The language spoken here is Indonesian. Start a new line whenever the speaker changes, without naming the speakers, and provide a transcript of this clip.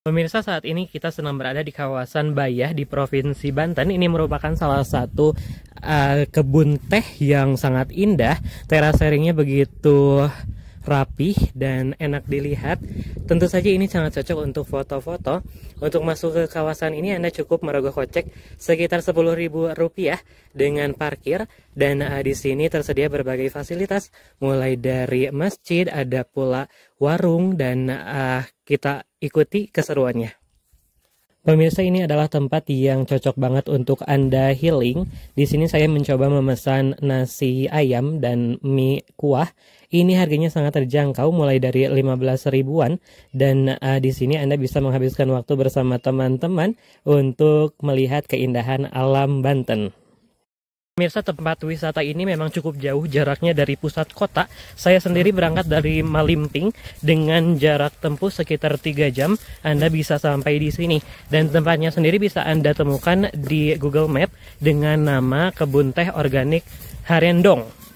Pemirsa saat ini kita sedang berada di kawasan Bayah di Provinsi Banten. Ini merupakan salah satu uh, kebun teh yang sangat indah. Terasaringnya begitu rapih dan enak dilihat. Tentu saja ini sangat cocok untuk foto-foto. Untuk masuk ke kawasan ini Anda cukup merogoh kocek sekitar rp rupiah dengan parkir dan eh, di sini tersedia berbagai fasilitas mulai dari masjid, ada pula warung dan uh, kita ikuti keseruannya. Pemirsa ini adalah tempat yang cocok banget untuk Anda healing. Di sini saya mencoba memesan nasi ayam dan mie kuah. Ini harganya sangat terjangkau mulai dari 15 ribuan dan uh, di sini Anda bisa menghabiskan waktu bersama teman-teman untuk melihat keindahan alam Banten. Mirsa tempat wisata ini memang cukup jauh jaraknya dari pusat kota. Saya sendiri berangkat dari Malimping dengan jarak tempuh sekitar 3 jam. Anda bisa sampai di sini dan tempatnya sendiri bisa Anda temukan di Google Map dengan nama Kebun Teh Organik Harendong.